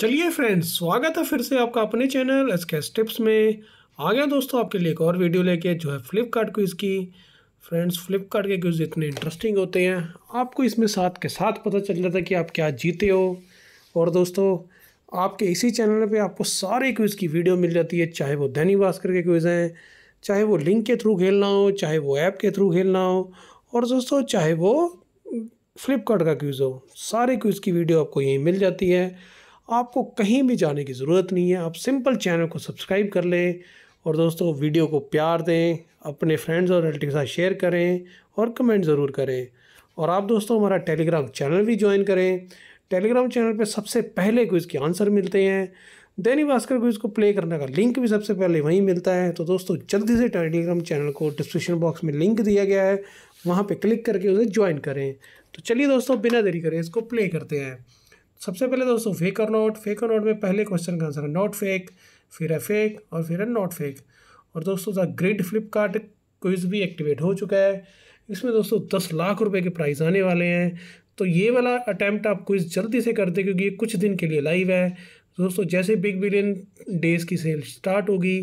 चलिए फ्रेंड्स स्वागत है फिर से आपका अपने चैनल एस के टिप्स में आ गया दोस्तों आपके लिए एक और वीडियो लेके जो है फ्लिपकार्ट क्विज़ की फ्रेंड्स फ्लिपकार्ट के क्विज़ इतने इंटरेस्टिंग होते हैं आपको इसमें साथ के साथ पता चल जाता है कि आप क्या जीते हो और दोस्तों आपके इसी चैनल पर आपको सारे क्विज़ की वीडियो मिल जाती है चाहे वो दैनिक भास्कर के क्विज़ हैं चाहे वो लिंक के थ्रू खेलना हो चाहे वो ऐप के थ्रू खेलना हो और दोस्तों चाहे वो फ्लिपकार्ट का क्विज़ हो सारे क्विज़ की वीडियो आपको यहीं मिल जाती है आपको कहीं भी जाने की ज़रूरत नहीं है आप सिंपल चैनल को सब्सक्राइब कर लें और दोस्तों वीडियो को प्यार दें अपने फ्रेंड्स और रिलेटिव के साथ शेयर करें और कमेंट ज़रूर करें और आप दोस्तों हमारा टेलीग्राम चैनल भी ज्वाइन करें टेलीग्राम चैनल पर सबसे पहले कोई इसके आंसर मिलते हैं दैनिक भास्कर को इसको प्ले करने का लिंक भी सबसे पहले वहीं मिलता है तो दोस्तों जल्दी से टेलीग्राम चैनल को डिस्क्रिप्शन बॉक्स में लिंक दिया गया है वहाँ पे क्लिक करके उसे ज्वाइन करें तो चलिए दोस्तों बिना देरी करें इसको प्ले करते हैं सबसे पहले दोस्तों फेक और नॉट फेक और नॉट में पहले क्वेश्चन का आंसर है नॉट फेक फिर है फेक और फिर है नॉट फेक और दोस्तों द ग्रेट फ्लिपकार्ट क्विज भी एक्टिवेट हो चुका है इसमें दोस्तों दस लाख रुपए के प्राइज़ आने वाले हैं तो ये वाला अटैम्प्ट आप क्विज़ जल्दी से कर दें क्योंकि ये कुछ दिन के लिए लाइव है दोस्तों जैसे बिग बिलियन डेज़ की सेल स्टार्ट होगी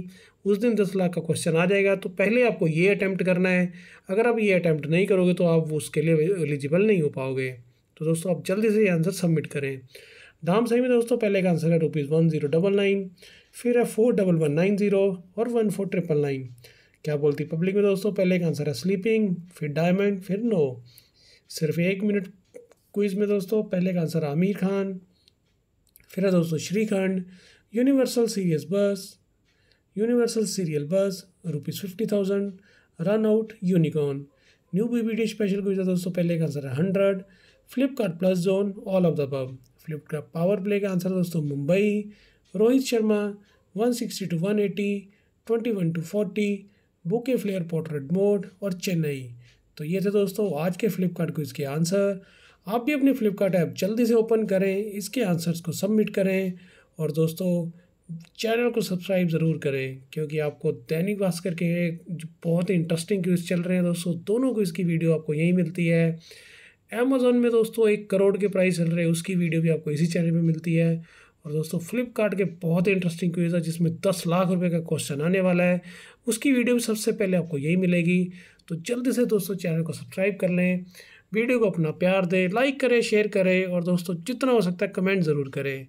उस दिन दस लाख का क्वेश्चन आ जाएगा तो पहले आपको ये अटैम्प्ट करना है अगर आप ये अटैम्प्ट नहीं करोगे तो आप उसके लिए एलिजिबल नहीं हो पाओगे तो दोस्तों आप जल्दी से ये आंसर सबमिट करें दाम सही में दोस्तों पहले का आंसर है rupees one zero double nine फिर है four double one nine zero और वन फोर ट्रिपल नाइन क्या बोलती पब्लिक में दोस्तों पहले का आंसर है स्लीपिंग फिर डायमंड फिर नो सिर्फ एक मिनट क्विज में दोस्तों पहले का आंसर आमिर खान फिर है दोस्तों shrikhand universal serious bus universal serial bus rupees fifty thousand run out unicorn new BBD special quiz है दोस्तों पहले का आंसर है hundred Flipkart plus zone all of the बब फ्लिपकार्ट पावर प्ले का आंसर दोस्तों Mumbai Rohit Sharma one sixty two one eighty twenty one two forty bokeh flare portrait mode और चेन्नई तो ये थे दोस्तों आज के फ्लिपकार्ट को इसके आंसर आप भी अपने फ्लिपकार्ट ऐप जल्दी से ओपन करें इसके आंसर्स को सबमिट करें और दोस्तों चैनल को सब्सक्राइब ज़रूर करें क्योंकि आपको दैनिक भास्कर के बहुत ही इंटरेस्टिंग क्विज़ चल रहे हैं दोस्तों दोनों को इसकी वीडियो आपको यहीं मिलती है अमेज़ोन में दोस्तों एक करोड़ के प्राइस चल रहे हैं उसकी वीडियो भी आपको इसी चैनल पे मिलती है और दोस्तों फ्लिपकार्ट के बहुत ही इंटरेस्टिंग क्विज है जिसमें दस लाख रुपए का क्वेश्चन आने वाला है उसकी वीडियो भी सबसे पहले आपको यही मिलेगी तो जल्दी से दोस्तों चैनल को सब्सक्राइब कर लें वीडियो को अपना प्यार दें लाइक करें शेयर करें और दोस्तों जितना हो सकता है कमेंट ज़रूर करें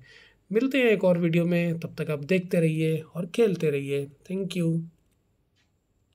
मिलते हैं एक और वीडियो में तब तक आप देखते रहिए और खेलते रहिए थैंक यू